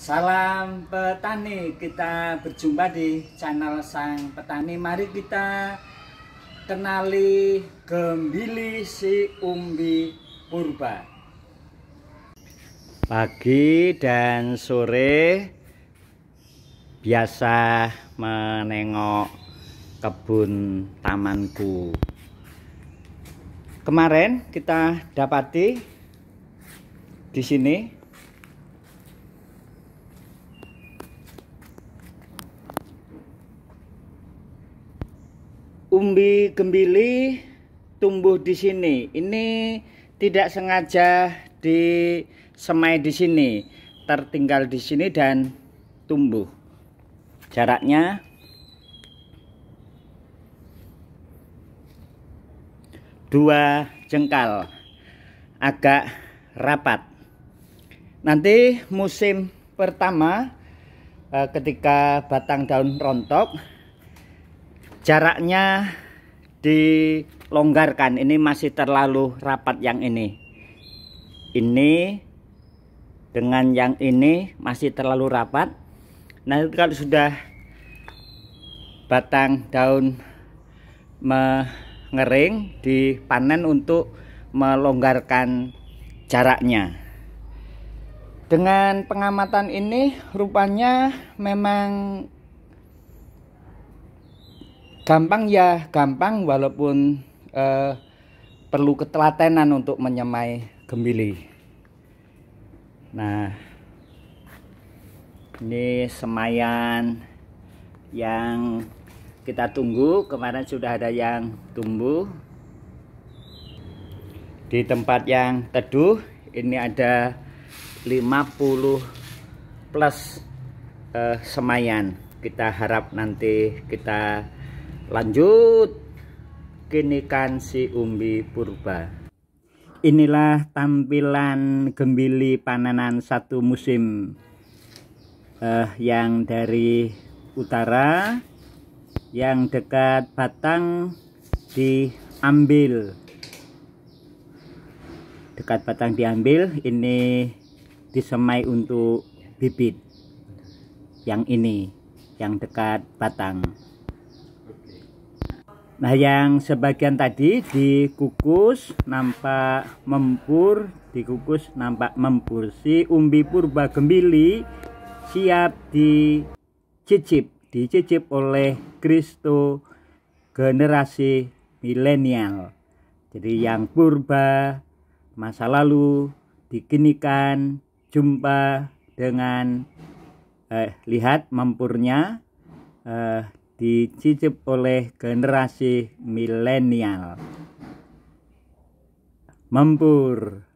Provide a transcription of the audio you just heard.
Salam petani, kita berjumpa di channel Sang Petani. Mari kita kenali gembili si umbi purba. Pagi dan sore biasa menengok kebun tamanku. Kemarin kita dapati di sini umbi gembili tumbuh di sini. Ini tidak sengaja di semai di sini, tertinggal di sini dan tumbuh. Jaraknya dua jengkal agak rapat nanti musim pertama eh, ketika batang daun rontok jaraknya dilonggarkan ini masih terlalu rapat yang ini ini dengan yang ini masih terlalu rapat nah kalau sudah batang daun mengering dipanen untuk melonggarkan jaraknya dengan pengamatan ini rupanya memang gampang ya gampang walaupun eh, perlu ketelatenan untuk menyemai gembili nah ini semayan yang kita tunggu kemarin sudah ada yang tumbuh di tempat yang teduh ini ada 50 plus eh, semayan kita harap nanti kita lanjut kinikan si umbi purba inilah tampilan gembili panenan satu musim eh, yang dari utara yang dekat batang diambil dekat batang diambil ini disemai untuk bibit yang ini yang dekat batang Nah, yang sebagian tadi dikukus nampak mempur, dikukus nampak mempur Si umbi purba gembili siap dicicip, dicicip oleh Kristo generasi milenial. Jadi yang purba masa lalu dikinikan jumpa dengan eh, lihat mempurnya eh, dicicip oleh generasi milenial. Mempur